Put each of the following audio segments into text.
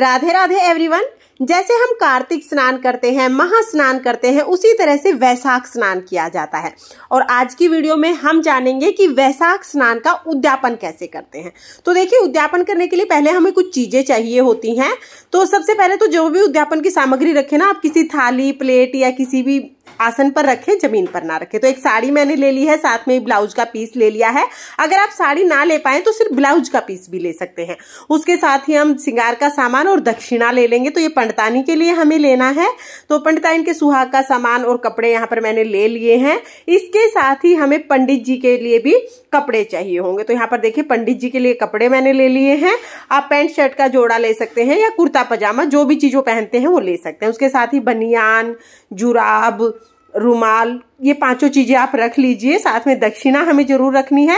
Radhe Radhe everyone जैसे हम कार्तिक स्नान करते हैं महा स्नान करते हैं उसी तरह से वैशाख स्नान किया जाता है और आज की वीडियो में हम जानेंगे कि वैशाख स्नान का उद्यापन कैसे करते हैं तो देखिए उद्यापन करने के लिए पहले हमें कुछ चीज़ें चाहिए होती हैं तो सबसे पहले तो जो भी उद्यापन की सामग्री रखे ना आप किसी थाली प्लेट या किसी भी आसन पर रखें जमीन पर ना रखें तो एक साड़ी मैंने ले ली है साथ में ब्लाउज का पीस ले लिया है अगर आप साड़ी ना ले पाए तो सिर्फ ब्लाउज का पीस भी ले सकते हैं उसके साथ ही हम सिंगार का सामान और दक्षिणा ले लेंगे तो ये पंडतानी के लिए हमें लेना है तो पंडतानी के सुहाग का सामान और कपड़े यहाँ पर मैंने ले लिए हैं इसके साथ ही हमें पंडित जी के लिए भी कपड़े चाहिए होंगे तो यहाँ पर देखिए पंडित जी के लिए कपड़े मैंने ले लिए हैं आप पैंट शर्ट का जोड़ा ले सकते हैं या कुर्ता पजामा जो भी चीज वो पहनते हैं वो ले सकते हैं उसके साथ ही बनियान जुराब रुमाल ये पांचों चीज़ें आप रख लीजिए साथ में दक्षिणा हमें जरूर रखनी है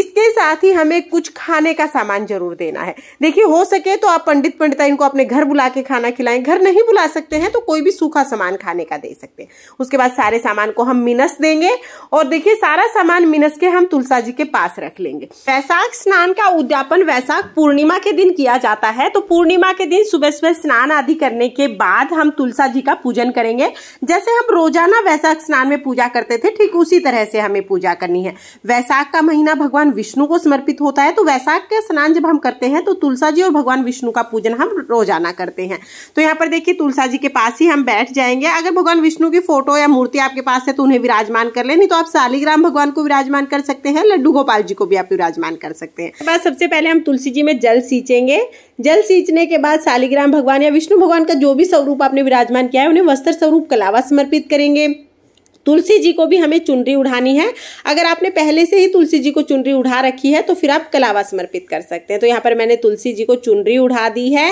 इसके साथ ही हमें कुछ खाने का सामान जरूर देना है देखिए हो सके तो आप पंडित पंडिता इनको अपने घर बुला के खाना खिलाएं घर नहीं बुला सकते हैं तो कोई भी सूखा सामान खाने का दे सकते हैं उसके बाद सारे सामान को हम मिनस देंगे और देखिए सारा सामान मिनस के हम तुलसा जी के पास रख लेंगे वैसाख स्नान का उद्यापन वैसाख पूर्णिमा के दिन किया जाता है तो पूर्णिमा के दिन सुबह सुबह स्नान आदि करने के बाद हम तुलसा जी का पूजन करेंगे जैसे हम रोजाना वैसाख स्नान में पूजा पूजा करते थे ठीक उसी तरह से हमें पूजा करनी है वैशाख का महीना भगवान विष्णु को समर्पित होता है तो वैशाख के स्नान जब हम करते हैं तो तुलसा जी और भगवान विष्णु का पूजन हम रोजाना करते हैं तो यहाँ पर देखिए तुलसा जी के पास ही हम बैठ जाएंगे अगर भगवान विष्णु की फोटो या मूर्ति आपके पास है तो उन्हें विराजमान कर ले नहीं तो आप शालीग्राम भगवान को विराजमान कर सकते हैं लड्डू गोपाल जी को भी आप विराजमान कर सकते हैं सबसे पहले हम तुलसी जी में जल सींचेंगे जल सींचने के बाद शालीग्राम भगवान या विष्णु भगवान का जो भी स्वरूप आपने विराजमान किया है उन्हें वस्त्र स्वरूप कलावा समर्पित करेंगे तुलसी जी को भी हमें चुनरी उड़ानी है अगर आपने पहले से ही तुलसी जी को चुनरी उड़ा रखी है तो फिर आप कलावा समर्पित कर सकते हैं तो यहाँ पर मैंने तुलसी जी को चुनरी उड़ा दी है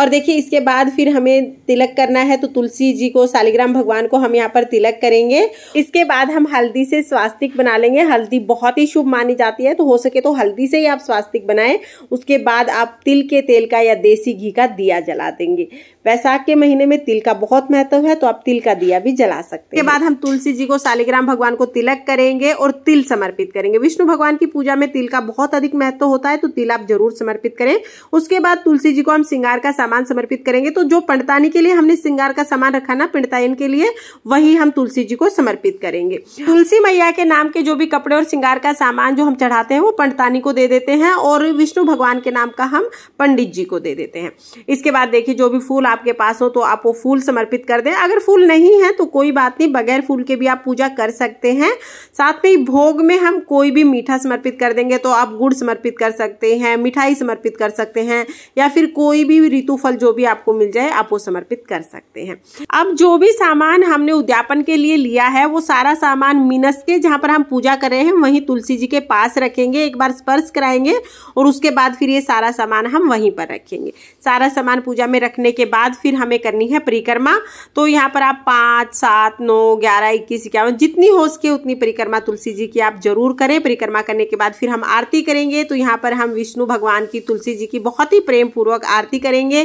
और देखिए इसके बाद फिर हमें तिलक करना है तो तुलसी जी को शालिग्राम भगवान को हम यहाँ पर तिलक करेंगे इसके बाद हम हल्दी से स्वास्तिक बना लेंगे हल्दी बहुत ही शुभ मानी जाती है तो हो सके तो हल्दी से ही आप स्वास्तिक बनाएं उसके बाद आप तिल के तेल का या देसी घी का दिया जला देंगे वैसाख के महीने में तिल का बहुत महत्व है तो आप तिल का दिया भी जला सकते हैं इसके बाद हम तुलसी तुलसी जी को शालिग्राम भगवान को तिलक करेंगे और तिल समर्पित करेंगे विष्णु भगवान की पूजा में तिल का बहुत अधिक महत्व होता है तो तिल आप जरूर समर्पित करें उसके बाद तुलसी जी को हम श्रृंगार का सामान समर्पित करेंगे तो जो पंडतानी के लिए हमने श्रृंगार का सामान रखा ना पिंडतायन के लिए वही हम तुलसी जी को समर्पित करेंगे तुलसी मैया के नाम के जो भी कपड़े और श्रृंगार का सामान जो हम चढ़ाते हैं वो पंडतानी को दे देते हैं और विष्णु भगवान के नाम का हम पंडित जी को दे देते हैं इसके बाद देखिए जो भी फूल आपके पास हो तो आप वो फूल समर्पित कर दें अगर फूल नहीं है तो कोई बात नहीं बगैर फूल के के भी आप पूजा कर सकते हैं साथ में ही भोग में हम कोई भी मीठा समर्पित कर देंगे तो आप गुड़ समर्पित कर सकते हैं मिठाई समर्पित कर सकते हैं या फिर कोई भी ऋतु फल जो भी आपको मिल जाए आप वो समर्पित कर सकते हैं अब जो भी सामान हमने उद्यापन के लिए लिया है वो सारा सामान मीनस के जहाँ पर हम पूजा कर रहे हैं वहीं तुलसी जी के पास रखेंगे एक बार स्पर्श कराएंगे और उसके बाद फिर ये सारा सामान हम वहीं पर रखेंगे सारा सामान पूजा में रखने के बाद फिर हमें करनी है परिक्रमा तो यहाँ पर आप पाँच सात नौ ग्यारह इक्कीस इक्यावन जितनी हो सके उतनी परिक्रमा तुलसी जी की आप जरूर करें परिक्रमा करने के बाद फिर हम आरती करेंगे तो यहाँ पर हम विष्णु भगवान की तुलसी जी की बहुत ही प्रेम पूर्वक आरती करेंगे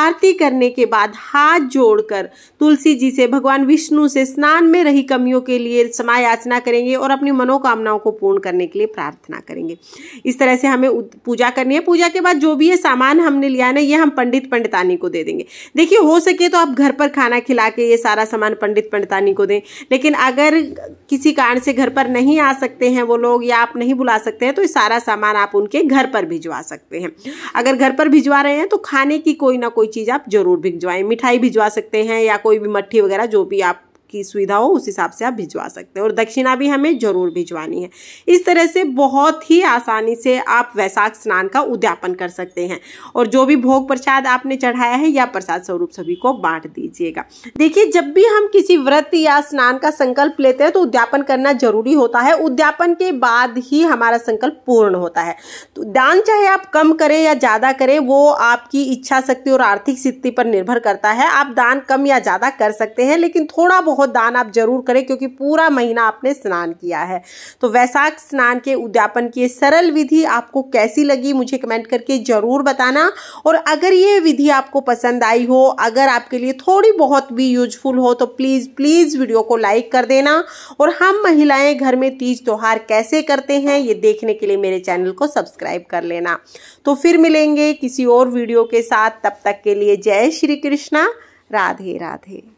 आरती करने के बाद हाथ जोड़कर तुलसी जी से भगवान विष्णु से स्नान में रही कमियों के लिए समायाचना याचना करेंगे और अपनी मनोकामनाओं को पूर्ण करने के लिए प्रार्थना करेंगे इस तरह से हमें पूजा करनी है पूजा के बाद जो भी ये सामान हमने लिया ना ये हम पंडित पंडितानी को दे देंगे देखिए हो सके तो आप घर पर खाना खिला के ये सारा सामान पंडित पंडितानी को दें लेकिन लेकिन अगर किसी कारण से घर पर नहीं आ सकते हैं वो लोग या आप नहीं बुला सकते हैं तो सारा सामान आप उनके घर पर भिजवा सकते हैं अगर घर पर भिजवा रहे हैं तो खाने की कोई ना कोई चीज़ आप ज़रूर भिजवाएं मिठाई भिजवा सकते हैं या कोई भी मट्ठी वगैरह जो भी आप की सुविधा हो उस हिसाब से आप भिजवा सकते हैं और दक्षिणा भी हमें जरूर भिजवानी है इस तरह से बहुत ही आसानी से आप वैशाख स्नान का उद्यापन कर सकते हैं और जो भी भोग प्रसाद आपने चढ़ाया है या प्रसाद स्वरूप सभी को बांट दीजिएगा देखिए जब भी हम किसी व्रत या स्नान का संकल्प लेते हैं तो उद्यापन करना जरूरी होता है उद्यापन के बाद ही हमारा संकल्प पूर्ण होता है तो दान चाहे आप कम करें या ज़्यादा करें वो आपकी इच्छा शक्ति और आर्थिक स्थिति पर निर्भर करता है आप दान कम या ज़्यादा कर सकते हैं लेकिन थोड़ा बहुत वो दान आप जरूर करें क्योंकि पूरा महीना आपने स्नान किया है तो वैसाख स्नान के उद्यापन की सरल विधि आपको कैसी लगी मुझे कमेंट करके ज़रूर बताना और अगर ये विधि आपको पसंद आई हो अगर आपके लिए थोड़ी बहुत भी यूजफुल हो तो प्लीज़ प्लीज़ वीडियो को लाइक कर देना और हम महिलाएं घर में तीज त्योहार कैसे करते हैं ये देखने के लिए मेरे चैनल को सब्सक्राइब कर लेना तो फिर मिलेंगे किसी और वीडियो के साथ तब तक के लिए जय श्री कृष्णा राधे राधे